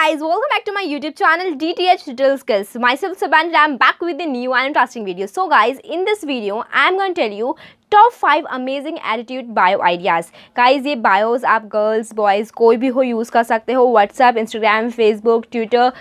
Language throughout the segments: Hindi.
guys, welcome back to my YouTube channel DTH Digital Skills. Myself Sabandar, I'm back with a new and interesting video. So guys, in this video, I'm going to tell you Top 5 Amazing Attitude Bio Ideas Guys, these bios are girls, boys, koi bhi ho use kar sakte WhatsApp, Instagram, Facebook, Twitter,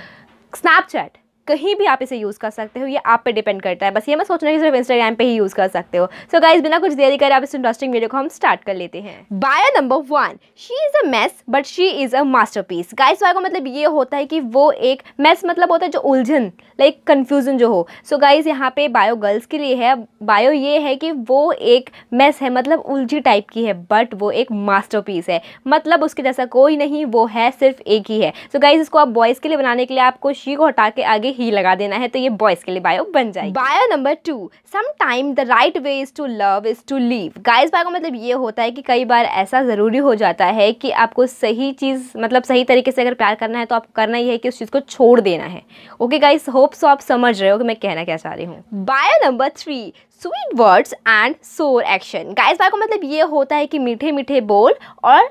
Snapchat कहीं भी आप इसे यूज़ कर सकते हो ये आप पे डिपेंड करता है बस ये मैं सोचना कि सिर्फ इंस्टाग्राम पे ही यूज़ कर सकते हो सो so गाइज बिना कुछ देरी करे आप इस इंटरेस्टिंग वीडियो को हम स्टार्ट कर लेते हैं bio number one she is a mess but she is a masterpiece guys का मतलब ये होता है कि वो एक मैस मतलब होता है जो उलझन लाइक कन्फ्यूज़न जो हो सो so गाइज यहाँ पे बायो गर्ल्स के लिए है बायो ये है कि वो एक मैस है मतलब उलझी टाइप की है बट वो एक मास्टर पीस है मतलब उसके जैसा कोई नहीं वो है सिर्फ एक ही है सो so गाइज इसको आप बॉयज़ के लिए बनाने के लिए आपको शी को हटा के आगे ही लगा देना है तो ये बॉयज के लिए बायो बन जाएगी बायो नंबर टू समाइम the right way is to love is to leave guys bio का मतलब ये होता है कि कई बार ऐसा ज़रूरी हो जाता है कि आपको सही चीज़ मतलब सही तरीके से अगर प्यार करना है तो आपको करना ही है कि उस चीज़ को छोड़ देना है ओके गाइज होप सो आप समझ रहे हो कि मैं कहना क्या चाह रही हूँ bio number three sweet words and sour action guys bio का मतलब ये होता है कि मीठे मीठे बोल और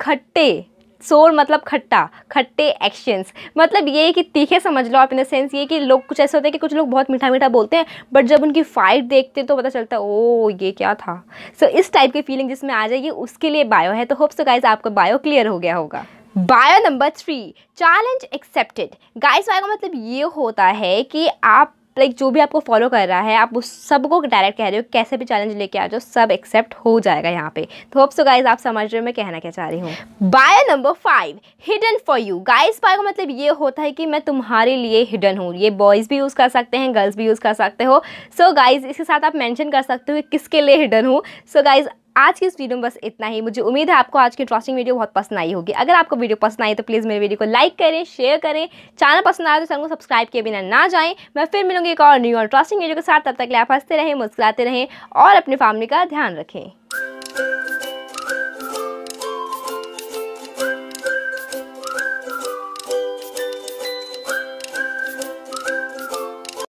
खट्टे सोर मतलब खट्टा खट्टे एक्शंस मतलब ये कि तीखे समझ लो आप इन द सेंस ये कि लोग कुछ ऐसे होते हैं कि कुछ लोग बहुत मीठा मीठा बोलते हैं बट जब उनकी फाइट देखते हैं तो पता चलता है ओ ये क्या था सो so, इस टाइप की फीलिंग जिसमें आ जाएगी उसके लिए बायो है तो होप्स सो गाइज आपका बायो क्लियर हो गया होगा bio number three challenge accepted guys bio का मतलब ये होता है कि आप लाइक जो भी आपको फॉलो कर रहा है आप उस सबको डायरेक्ट कह रहे हो कैसे भी चैलेंज लेके आ जाओ सब एक्सेप्ट हो जाएगा यहाँ पे तो होप सो गाइज आप समझ रहे हो मैं कहना क्या चाह रही हूँ bio number five hidden for you guys bio का मतलब ये होता है कि मैं तुम्हारे लिए हिडन हूँ ये बॉयज़ भी यूज़ कर सकते हैं गर्ल्स भी यूज़ कर सकते हो सो so गाइज इसके साथ आप मैंशन कर सकते हो कि किसके लिए हिडन हूँ सो गाइज़ आज की इस वीडियो में बस इतना ही मुझे उम्मीद है आपको आज की इंटरेस्टिंग वीडियो बहुत पसंद आई होगी अगर आपको वीडियो पसंद आई तो प्लीज़ मेरे वीडियो को लाइक करें शेयर करें चैनल पसंद आए तो चैनल को सब्सक्राइब किए बिना ना जाएं मैं फिर मिलूंगी एक और न्यू और इंटरेस्टिंग वीडियो के साथ तब तक आप हंसते रहें मुस्कुराते रहें और अपनी फैमिली का ध्यान रखें